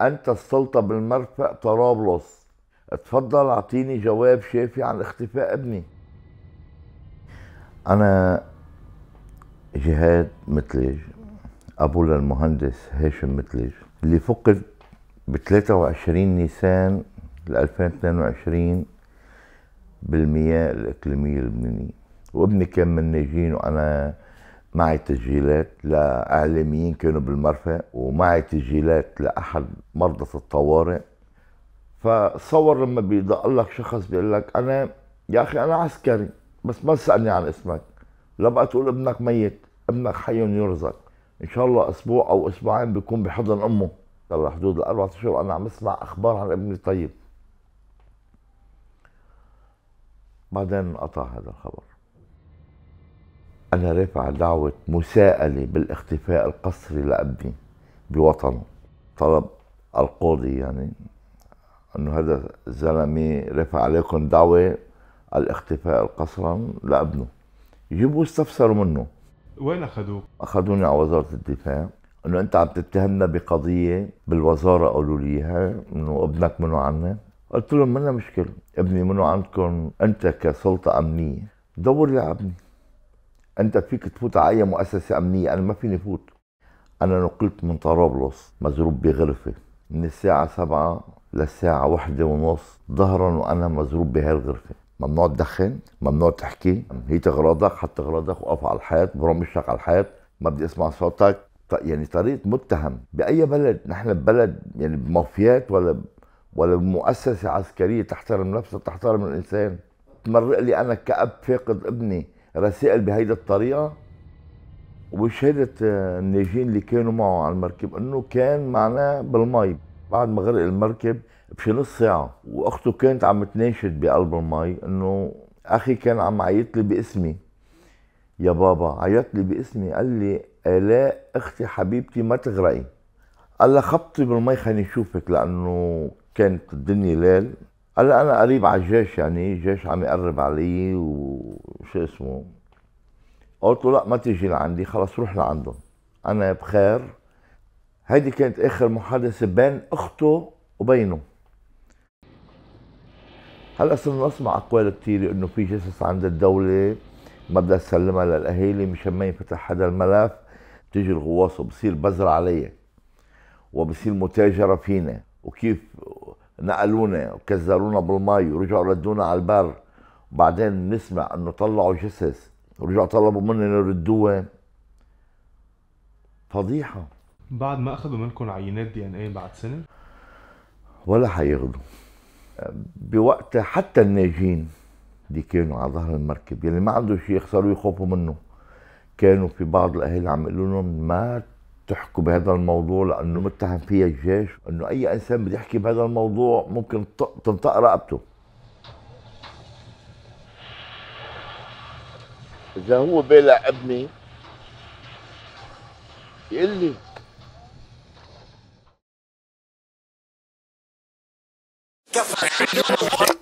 انت السلطه بالمرفأ طرابلس اتفضل اعطيني جواب شافي عن اختفاء ابني انا جهاد متلج ابو للمهندس هاشم متلج اللي فقد ب 23 نيسان 2022 بالمياه الاقليميه اللبنانيه وابني كان من ناجين وانا معي تسجيلات لإعلاميين كانوا بالمرفأ ومعي تسجيلات لأحد مرضى الطوارئ فتصور لما بيدق لك شخص بيقول لك أنا يا أخي أنا عسكري بس ما تسألني عن اسمك لا بقى تقول ابنك ميت ابنك حي يرزق إن شاء الله أسبوع أو أسبوعين بيكون بحضن أمه طلع حدود الأربع أشهر أنا عم أسمع أخبار عن ابني طيب بعدين انقطع هذا الخبر أنا رافع دعوة مساءلة بالاختفاء القسري لأبي بوطنه طلب القاضي يعني انه هذا الزلمه رفع عليكم دعوه الاختفاء القسرا لابنه يجيبوا استفسروا منه وين اخذوه؟ اخذوني على وزاره الدفاع انه انت عم تتهمنا بقضيه بالوزاره قالوا لي اياها انه ابنك منو عنا قلت لهم منا مشكله ابني منو عندكم انت كسلطه امنيه دور لي على ابني انت فيك تفوت على اي مؤسسه امنيه انا ما فيني فوت انا نقلت من طرابلس مزروب بغرفه من الساعه سبعة للساعة واحدة ونص ظهرا وأنا مزروب بهالغرفة ممنوع تدخن ممنوع تحكي هي تغراضك حط أغراضك وقف على الحيط برمشك على الحيط ما بدي اسمع صوتك يعني طريقة متهم بأي بلد نحن ببلد يعني بمافيات ولا ولا بمؤسسة عسكرية تحترم نفسها تحترم الإنسان تمرق لي أنا كأب فاقد ابني رسائل بهيدي الطريقه وبشهادة الناجين اللي كانوا معه على المركب انه كان معناه بالمي بعد ما غرق المركب بشي نص ساعة واخته كانت عم تناشد بقلب المي انه اخي كان عم عيط لي باسمي يا بابا عيط لي باسمي قال لي الاء اختي حبيبتي ما تغرقي قال لها خبطي بالمي خليني اشوفك لانه كانت الدنيا ليل هلا انا قريب على الجيش يعني الجيش عم يقرب علي وشو اسمه قلت له لا ما تيجي لعندي خلص روح لعندهم انا بخير هيدي كانت اخر محادثه بين اخته وبينه هلا صرنا نسمع اقوال كثيره انه في جثث عند الدوله ما بدها تسلمها للاهالي مشان ما ينفتح هذا الملف بتيجي الغواصه بصير بزر علي وبصير متاجره فينا وكيف نقلونا وكزرونا بالمي ورجعوا ردونا على البر وبعدين بنسمع انه طلعوا جثث ورجعوا طلبوا منا نردوها فضيحه بعد ما اخذوا منكم عينات دي ان ايه بعد سنه؟ ولا حياخذوا بوقتها حتى الناجين اللي كانوا على ظهر المركب يلي يعني ما عندهم شيء يخسروا يخافوا منه كانوا في بعض الاهالي عم يقولوا لهم ما تحكوا بهذا الموضوع لانه متهم فيها الجيش انه اي انسان بده يحكي بهذا الموضوع ممكن تنطق رقبته اذا هو بالع ابني يقول لي كفى